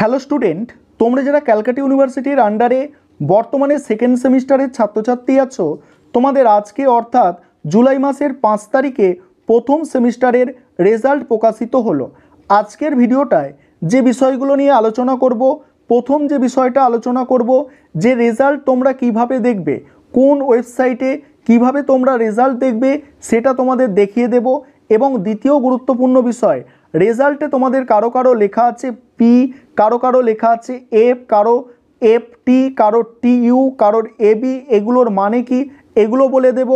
hello student তোমরা যারা ক্যালকাটা ইউনিভার্সিটির আন্ডারে বর্তমানে সেকেন্ড সেমিস্টারের ছাত্রছাত্রী আছো তোমাদের আজকে অর্থাৎ জুলাই মাসের পাঁচ তারিখে প্রথম সেমিস্টারের রেজাল্ট প্রকাশিত হলো আজকের ভিডিওটায় যে বিষয়গুলো নিয়ে আলোচনা করব প্রথম যে বিষয়টা আলোচনা করব যে রেজাল্ট তোমরা কিভাবে দেখবে কোন ওয়েবসাইটে কিভাবে তোমরা রেজাল্ট দেখবে সেটা তোমাদের দেখিয়ে দেব এবং দ্বিতীয় গুরুত্বপূর্ণ বিষয় রেজাল্টে তোমাদের কারো কারো লেখা আছে পি কারো কারো লেখা আছে এফ কারো এফ টি কারো টি ইউ কারোর এবি এগুলোর মানে কি এগুলো বলে দেব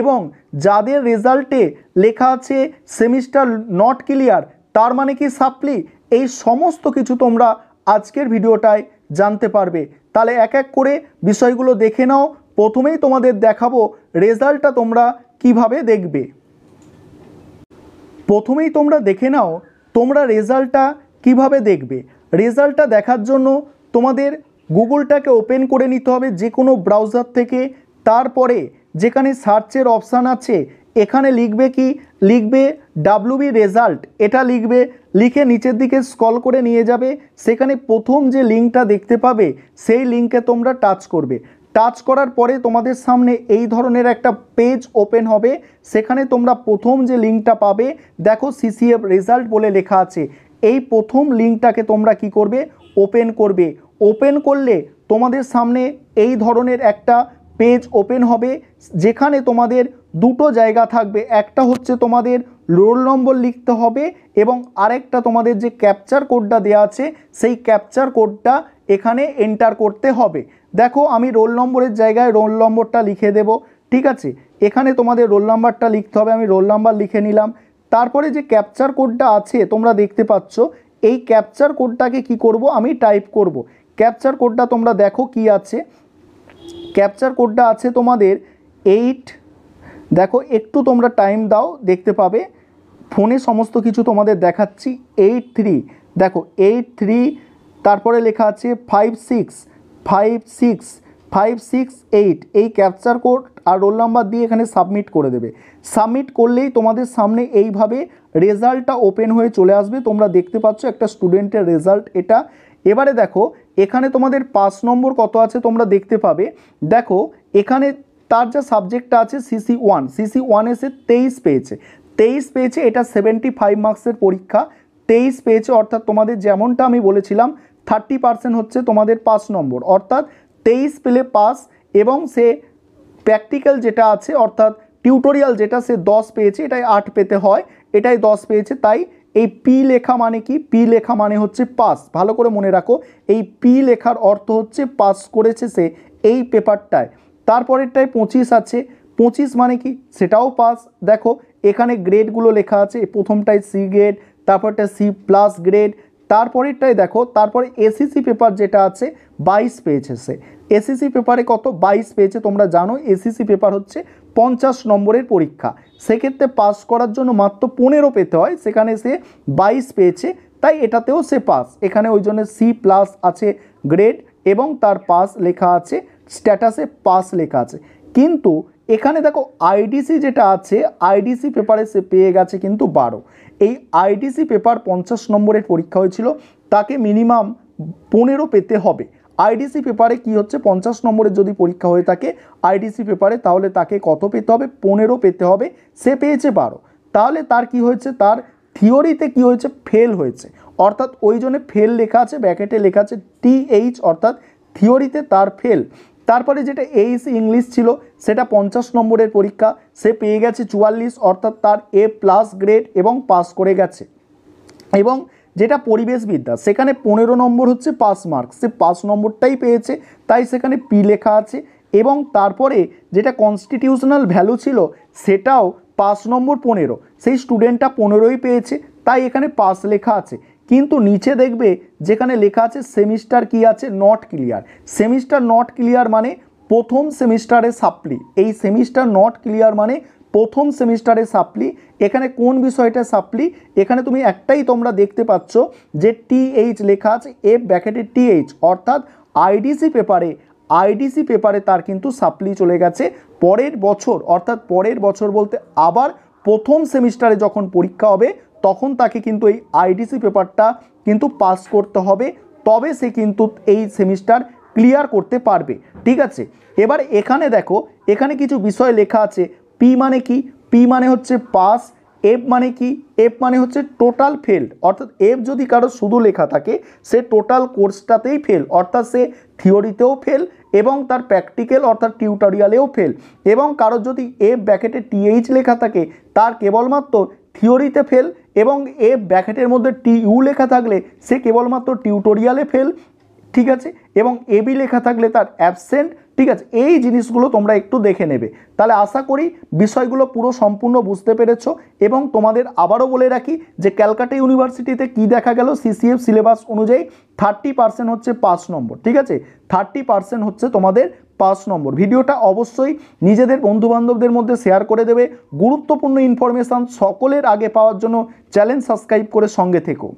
এবং যাদের রেজাল্টে লেখা আছে সেমিস্টার নট ক্লিয়ার তার মানে কি সাপ্লি এই সমস্ত কিছু তোমরা আজকের ভিডিওটায় জানতে পারবে তাহলে এক এক করে বিষয়গুলো দেখে নাও প্রথমেই তোমাদের দেখাবো রেজাল্টটা তোমরা কিভাবে দেখবে প্রথমেই তোমরা দেখে নাও তোমরা রেজাল্টটা কিভাবে দেখবে রেজাল্টটা দেখার জন্য তোমাদের গুগলটাকে ওপেন করে নিতে হবে যে কোনো ব্রাউজার থেকে তারপরে যেখানে সার্চের অপশান আছে এখানে লিখবে কি লিখবে ডাব্লুবি রেজাল্ট এটা লিখবে লিখে নিচের দিকে স্কল করে নিয়ে যাবে সেখানে প্রথম যে লিঙ্কটা দেখতে পাবে সেই লিঙ্কে তোমরা টাচ করবে টাচ করার পরে তোমাদের সামনে এই ধরনের একটা পেজ ওপেন হবে সেখানে তোমরা প্রথম যে লিঙ্কটা পাবে দেখো সিসিএফ রেজাল্ট বলে লেখা আছে এই প্রথম লিঙ্কটাকে তোমরা কি করবে ওপেন করবে ওপেন করলে তোমাদের সামনে এই ধরনের একটা পেজ ওপেন হবে যেখানে তোমাদের দুটো জায়গা থাকবে একটা হচ্ছে তোমাদের রোল নম্বর লিখতে হবে এবং আরেকটা তোমাদের যে ক্যাপচার কোডটা দেওয়া আছে সেই ক্যাপচার কোডটা এখানে এন্টার করতে হবে দেখো আমি রোল নম্বরের জায়গায় রোল নম্বরটা লিখে দেব ঠিক আছে এখানে তোমাদের রোল নাম্বারটা লিখতে হবে আমি রোল নাম্বার লিখে নিলাম তারপরে যে ক্যাপচার কোডটা আছে তোমরা দেখতে পাচ্ছ এই ক্যাপচার কোডটাকে কি করব আমি টাইপ করব ক্যাপচার কোডটা তোমরা দেখো কি আছে ক্যাপচার কোডটা আছে তোমাদের এইট দেখো একটু তোমরা টাইম দাও দেখতে পাবে ফোনে সমস্ত কিছু তোমাদের দেখাচ্ছি এইট থ্রি দেখো এইট থ্রি তারপরে লেখা আছে five six five six five six eight এই ক্যাপচার কোড আর রোল নাম্বার দিয়ে এখানে সাবমিট করে দেবে সাবমিট করলেই তোমাদের সামনে এইভাবে রেজাল্টটা ওপেন হয়ে চলে আসবে তোমরা দেখতে পাচ্ছ একটা স্টুডেন্টের রেজাল্ট এটা এবারে দেখো এখানে তোমাদের পাঁচ নম্বর কত আছে তোমরা দেখতে পাবে দেখো এখানে তার যা সাবজেক্টটা আছে সিসি ওয়ান সিসি ওয়ান এসে তেইশ পেয়েছে তেইশ পেয়েছে এটা সেভেন্টি ফাইভ মার্কসের পরীক্ষা তেইশ পেয়েছে অর্থাৎ তোমাদের যেমনটা আমি বলেছিলাম থার্টি পার্সেন্ট হচ্ছে তোমাদের পাঁচ নম্বর অর্থাৎ তেইশ পেলে পাস এবং সে প্র্যাকটিক্যাল যেটা আছে অর্থাৎ টিউটোরিয়াল যেটা সে দশ পেয়েছে এটাই আট পেতে হয় এটাই দশ পেয়েছে তাই এই পি লেখা মানে কি পি লেখা মানে হচ্ছে পাস ভালো করে মনে রাখো এই পি লেখার অর্থ হচ্ছে পাস করেছে সে এই পেপারটায় তারপরেরটায় পঁচিশ আছে পঁচিশ মানে কি সেটাও পাস দেখো এখানে গ্রেডগুলো লেখা আছে প্রথমটায় সি গ্রেড তারপরটা সি প্লাস গ্রেড তারপরেরটাই দেখো তারপরে এসিসি পেপার যেটা আছে বাইশ পেয়েছে সে এসিসি পেপারে কত বাইশ পেয়েছে তোমরা জানো এসিসি পেপার হচ্ছে পঞ্চাশ নম্বরের পরীক্ষা সেক্ষেত্রে পাস করার জন্য মাত্র পনেরো পেতে হয় সেখানে সে বাইশ পেয়েছে তাই এটাতেও সে পাস এখানে ওই জন্য সি প্লাস আছে গ্রেড এবং তার পাস লেখা আছে স্ট্যাটাসে পাস লেখা আছে কিন্তু এখানে দেখো আইডিসি যেটা আছে আইডিসি পেপারে সে পেয়ে গেছে কিন্তু বারো এই আইডিসি পেপার পঞ্চাশ নম্বরের পরীক্ষা হয়েছিল তাকে মিনিমাম পনেরো পেতে হবে আইডিসি পেপারে কি হচ্ছে পঞ্চাশ নম্বরের যদি পরীক্ষা হয়ে থাকে আইডিসি পেপারে তাহলে তাকে কত পেতে হবে পনেরো পেতে হবে সে পেয়েছে বারো তাহলে তার কি হয়েছে তার থিওরিতে কি হয়েছে ফেল হয়েছে অর্থাৎ ওই জন্য ফেল লেখা আছে ব্যাকেটে লেখা আছে টিএইচ অর্থাৎ থিওরিতে তার ফেল তারপরে যেটা এইস ইংলিশ e ছিল সেটা পঞ্চাশ নম্বরের পরীক্ষা সে পেয়ে গেছে চুয়াল্লিশ অর্থাৎ তার এ প্লাস গ্রেড এবং পাস করে গেছে এবং যেটা পরিবেশবিদ্যা সেখানে পনেরো নম্বর হচ্ছে পাস মার্ক সে পাস নম্বরটাই পেয়েছে তাই সেখানে পি লেখা আছে এবং তারপরে যেটা কনস্টিটিউশনাল ভ্যালু ছিল সেটাও পাঁচ নম্বর পনেরো সেই স্টুডেন্টটা পনেরোই পেয়েছে তাই এখানে পাস লেখা আছে কিন্তু নিচে দেখবে যেখানে লেখা আছে সেমিস্টার কি আছে not clear semester not clear মানে প্রথম সেমিস্টারে সাপ্লি এই সেমিস্টার নট ক্লিয়ার মানে প্রথম সেমিস্টারে সাপ্লি এখানে কোন বিষয়টা সাপ্লি এখানে তুমি একটাই তোমরা দেখতে পাচ্ছ যে টিএইচ লেখা আছে এফ ব্যাকেটে টিএইচ অর্থাৎ আইডিসি পেপারে আইডিসি পেপারে তার কিন্তু সাপ্লি চলে গেছে পরের বছর অর্থাৎ পরের বছর বলতে আবার প্রথম সেমিস্টারে যখন পরীক্ষা হবে তখন তাকে কিন্তু এই আইডিসি পেপারটা কিন্তু পাস করতে হবে তবে সে কিন্তু এই সেমিস্টার ক্লিয়ার করতে পারবে ঠিক আছে এবার এখানে দেখো এখানে কিছু বিষয় লেখা আছে পি মানে কি পি মানে হচ্ছে পাস এফ মানে কি এফ মানে হচ্ছে টোটাল ফেল্ড অর্থাৎ এফ যদি কারো শুধু লেখা থাকে সে টোটাল কোর্সটাতেই ফেল অর্থাৎ সে থিওরিতেও ফেল এবং তার প্র্যাকটিক্যাল অর্থাৎ টিউটোরিয়ালেও ফেল এবং কারোর যদি এফ ব্যাকেটে টিএইচ লেখা থাকে তার কেবলমাত্র থিওরিতে ফেল এবং এ ব্র্যাকেটের মধ্যে টি ইউ লেখা থাকলে সে কেবলমাত্র টিউটোরিয়ালে ফেল ঠিক আছে এবং এবি লেখা থাকলে তার অ্যাবসেন্ট ঠিক আছে এই জিনিসগুলো তোমরা একটু দেখে নেবে তাহলে আশা করি বিষয়গুলো পুরো সম্পূর্ণ বুঝতে পেরেছ এবং তোমাদের আবারও বলে রাখি যে ক্যালকাটা ইউনিভার্সিটিতে কি দেখা গেল সিসিএফ সিলেবাস অনুযায়ী থার্টি পার্সেন্ট হচ্ছে পাঁচ নম্বর ঠিক আছে থার্টি পার্সেন্ট হচ্ছে তোমাদের পাঁচ নম্বর ভিডিওটা অবশ্যই নিজেদের বন্ধুবান্ধবদের মধ্যে শেয়ার করে দেবে গুরুত্বপূর্ণ ইনফরমেশান সকলের আগে পাওয়ার জন্য চ্যানেল সাবস্ক্রাইব করে সঙ্গে থেকো